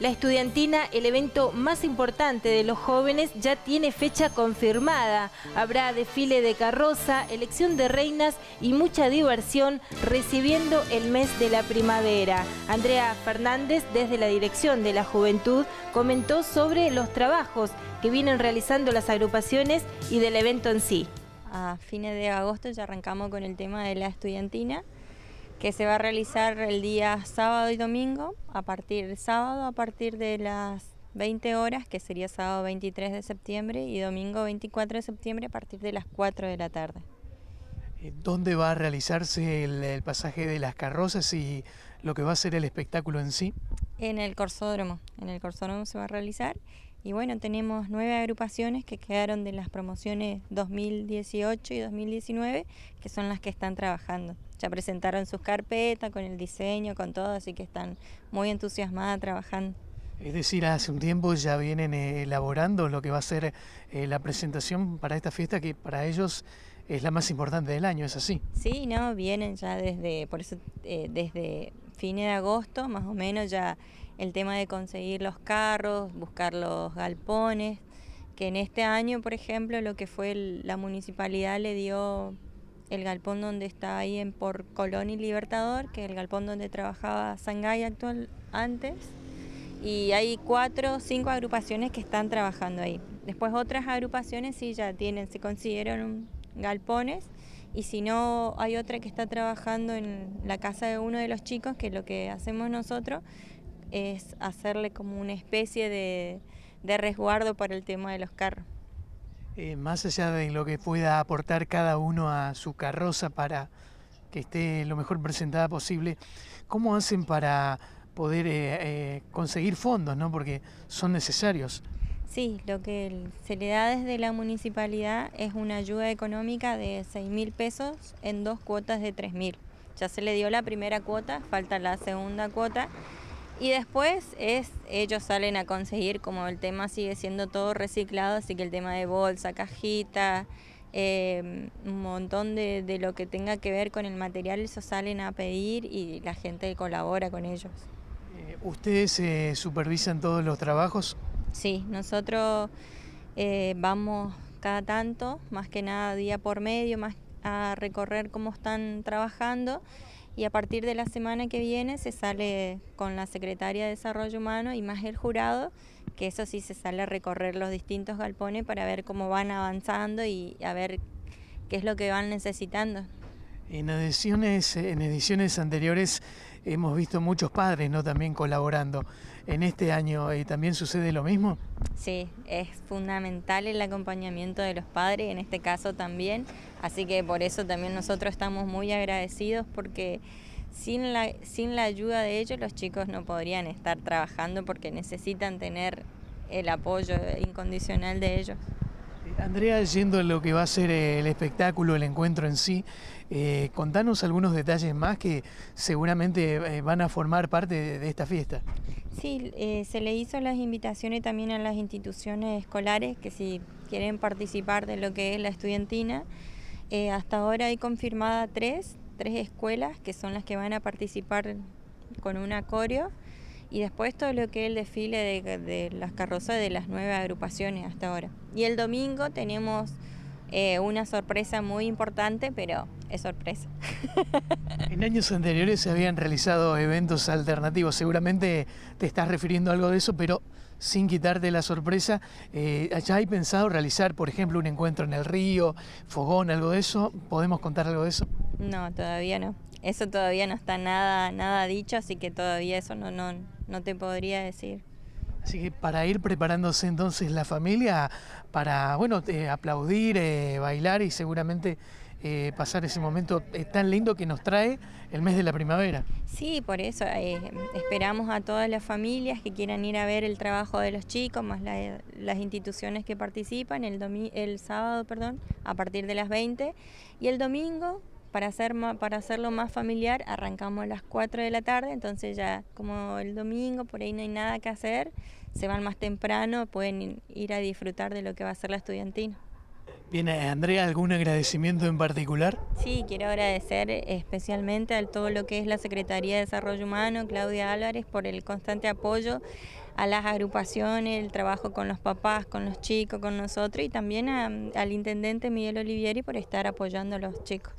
La estudiantina, el evento más importante de los jóvenes, ya tiene fecha confirmada. Habrá desfile de carroza, elección de reinas y mucha diversión recibiendo el mes de la primavera. Andrea Fernández, desde la Dirección de la Juventud, comentó sobre los trabajos que vienen realizando las agrupaciones y del evento en sí. A fines de agosto ya arrancamos con el tema de la estudiantina que se va a realizar el día sábado y domingo, a partir del sábado a partir de las 20 horas, que sería sábado 23 de septiembre, y domingo 24 de septiembre a partir de las 4 de la tarde. Eh, ¿Dónde va a realizarse el, el pasaje de las carrozas y lo que va a ser el espectáculo en sí? En el Corsódromo. En el Corsódromo se va a realizar y bueno, tenemos nueve agrupaciones que quedaron de las promociones 2018 y 2019, que son las que están trabajando. Ya presentaron sus carpetas con el diseño, con todo, así que están muy entusiasmadas trabajando. Es decir, hace un tiempo ya vienen eh, elaborando lo que va a ser eh, la presentación para esta fiesta que para ellos es la más importante del año, ¿es así? Sí, no, vienen ya desde, por eso, eh, desde fines de agosto más o menos ya el tema de conseguir los carros, buscar los galpones, que en este año, por ejemplo, lo que fue la municipalidad le dio el galpón donde está ahí en por Colón y Libertador, que es el galpón donde trabajaba Sangay actual antes, y hay cuatro o cinco agrupaciones que están trabajando ahí. Después otras agrupaciones sí ya tienen, se consiguieron galpones, y si no hay otra que está trabajando en la casa de uno de los chicos, que es lo que hacemos nosotros, es hacerle como una especie de, resguardo para el tema de los carros. Eh, más allá de lo que pueda aportar cada uno a su carroza para que esté lo mejor presentada posible, ¿cómo hacen para poder eh, eh, conseguir fondos? ¿no? Porque son necesarios. Sí, lo que se le da desde la municipalidad es una ayuda económica de 6 mil pesos en dos cuotas de 3 mil. Ya se le dio la primera cuota, falta la segunda cuota y después es, ellos salen a conseguir, como el tema sigue siendo todo reciclado, así que el tema de bolsa, cajita, eh, un montón de, de, lo que tenga que ver con el material, eso salen a pedir y la gente colabora con ellos. Eh, ¿Ustedes eh, supervisan todos los trabajos? Sí, nosotros vamos cada tanto, más que nada día por medio, más a recorrer cómo están trabajando y a partir de la semana que viene se sale con la Secretaria de Desarrollo Humano y más el jurado, que eso sí se sale a recorrer los distintos galpones para ver cómo van avanzando y a ver qué es lo que van necesitando. En ediciones, en ediciones anteriores hemos visto muchos padres ¿no? también colaborando. ¿En este año eh, también sucede lo mismo? Sí, es fundamental el acompañamiento de los padres, en este caso también. Así que por eso también nosotros estamos muy agradecidos porque sin sin la ayuda de ellos los chicos no podrían estar trabajando porque necesitan tener el apoyo incondicional de ellos. Andrea, yendo a lo que va a ser eh, el espectáculo, el encuentro en sí, eh, contanos algunos detalles más que seguramente eh, van a formar parte de, esta fiesta. Sí, se le hizo las invitaciones también a las instituciones escolares que si quieren participar de lo que es la estudiantina. hasta ahora hay confirmada tres, tres escuelas que son las que van a participar con un acorio y después todo lo que es el desfile de, las carrozas de las nueve agrupaciones hasta ahora. Y el domingo tenemos eh, una sorpresa muy importante, pero es sorpresa. en años anteriores se habían realizado eventos alternativos, seguramente te estás refiriendo a algo de eso, pero sin quitarte la sorpresa, eh, ¿ya hay pensado realizar, por ejemplo, un encuentro en el río, fogón, algo de eso? ¿Podemos contar algo de eso? No, todavía no. Eso todavía no está nada, nada dicho, así que todavía eso no, no, no te podría decir. Así que para ir preparándose entonces la familia para, bueno, eh, aplaudir, eh, bailar y seguramente eh, pasar ese momento tan lindo que nos trae el mes de la primavera. Sí, por eso esperamos a todas las familias que quieran ir a ver el trabajo de los chicos, más las instituciones que participan el, el sábado, perdón, a partir de las 20 y el domingo para, hacer, para hacerlo más familiar, arrancamos a las 4 de la tarde, entonces ya como el domingo por ahí no hay nada que hacer, se van más temprano, pueden ir a disfrutar de lo que va a ser la estudiantina. Bien, Andrea, ¿algún agradecimiento en particular? Sí, quiero agradecer especialmente a todo lo que es la Secretaría de Desarrollo Humano, Claudia Álvarez, por el constante apoyo a las agrupaciones, el trabajo con los papás, con los chicos, con nosotros y también al intendente Miguel Olivieri por estar apoyando a los chicos.